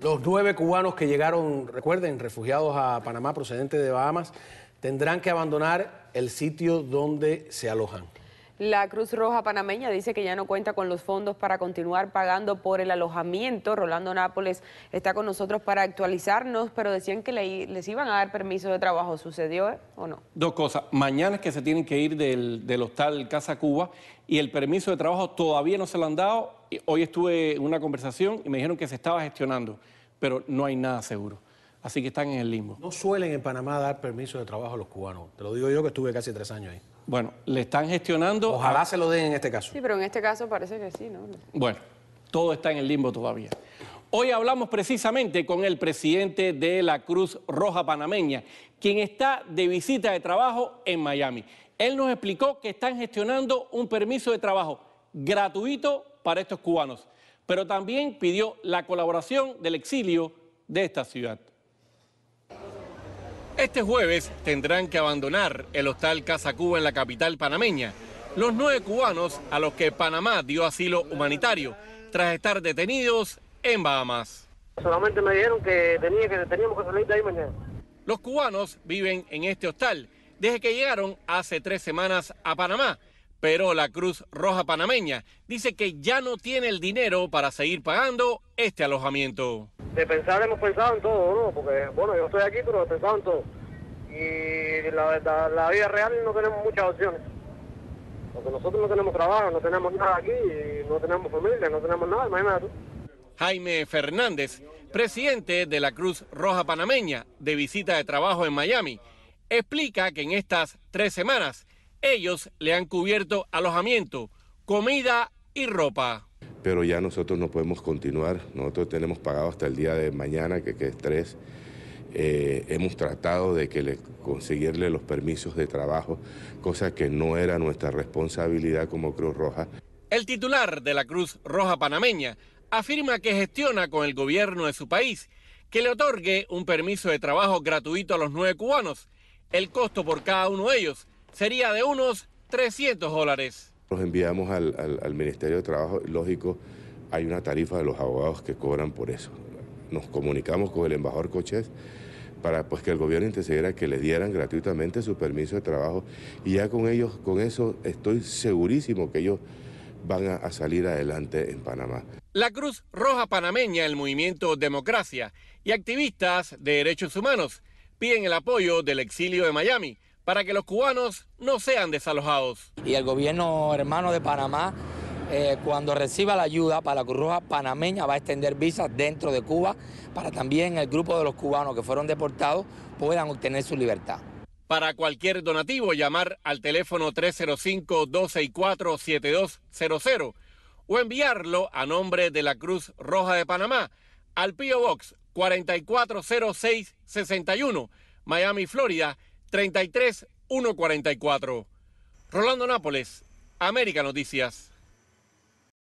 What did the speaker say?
Los nueve cubanos que llegaron, recuerden, refugiados a Panamá procedentes de Bahamas, tendrán que abandonar el sitio donde se alojan. La Cruz Roja Panameña dice que ya no cuenta con los fondos para continuar pagando por el alojamiento. Rolando Nápoles está con nosotros para actualizarnos, pero decían que les iban a dar permiso de trabajo. ¿Sucedió eh, o no? Dos cosas. Mañana es que se tienen que ir del, del hostal Casa Cuba y el permiso de trabajo todavía no se lo han dado. Hoy estuve en una conversación y me dijeron que se estaba gestionando, pero no hay nada seguro así que están en el limbo. No suelen en Panamá dar permiso de trabajo a los cubanos. Te lo digo yo que estuve casi tres años ahí. Bueno, le están gestionando. Ojalá se lo den en este caso. Sí, pero en este caso parece que sí, ¿no? Bueno, todo está en el limbo todavía. Hoy hablamos precisamente con el presidente de la Cruz Roja Panameña, quien está de visita de trabajo en Miami. Él nos explicó que están gestionando un permiso de trabajo gratuito para estos cubanos, pero también pidió la colaboración del exilio de esta ciudad. Este jueves tendrán que abandonar el hostal Casa Cuba en la capital panameña. Los nueve cubanos a los que Panamá dio asilo humanitario tras estar detenidos en Bahamas. Solamente me dijeron que, teníamos que salir de ahí mañana. Los cubanos viven en este hostal desde que llegaron hace tres semanas a Panamá, pero la Cruz Roja Panameña dice que ya no tiene el dinero para seguir pagando este alojamiento de pensar hemos pensado en todo, ¿no? Porque, bueno, yo estoy aquí, pero he pensado en todo. Y la la vida real no tenemos muchas opciones. Porque nosotros no tenemos trabajo, no tenemos nada aquí, no tenemos familia, no tenemos nada, imagínate tú. Jaime Fernández, presidente de la Cruz Roja Panameña, de visita de trabajo en Miami, explica que en estas tres semanas ellos le han cubierto alojamiento, comida y ropa pero ya nosotros no podemos continuar. Nosotros tenemos pagado hasta el día de mañana, que, que es tres. Eh, hemos tratado de que conseguirle los permisos de trabajo, cosa que no era nuestra responsabilidad como Cruz Roja. El titular de la Cruz Roja panameña afirma que gestiona con el gobierno de su país que le otorgue un permiso de trabajo gratuito a los nueve cubanos. El costo por cada uno de ellos sería de unos 300 dólares. Los enviamos al, Ministerio de Trabajo, lógico, hay una tarifa de los abogados que cobran por eso. Nos comunicamos con el embajador Cochez para pues, que el gobierno intercediera que le dieran gratuitamente su permiso de trabajo y ya con ellos, con eso estoy segurísimo que ellos van a salir adelante en Panamá. La Cruz Roja Panameña, el movimiento Democracia y activistas de derechos humanos piden el apoyo del exilio de Miami para que los cubanos no sean desalojados. Y el gobierno hermano de Panamá, eh, cuando reciba la ayuda para la Cruz Roja panameña, va a extender visas dentro de Cuba para también el grupo de los cubanos que fueron deportados puedan obtener su libertad. Para cualquier donativo, llamar al teléfono 305-264-7200 o enviarlo a nombre de la Cruz Roja de Panamá al PO Box 440661, Miami, Florida 33 144. Rolando Nápoles, América Noticias.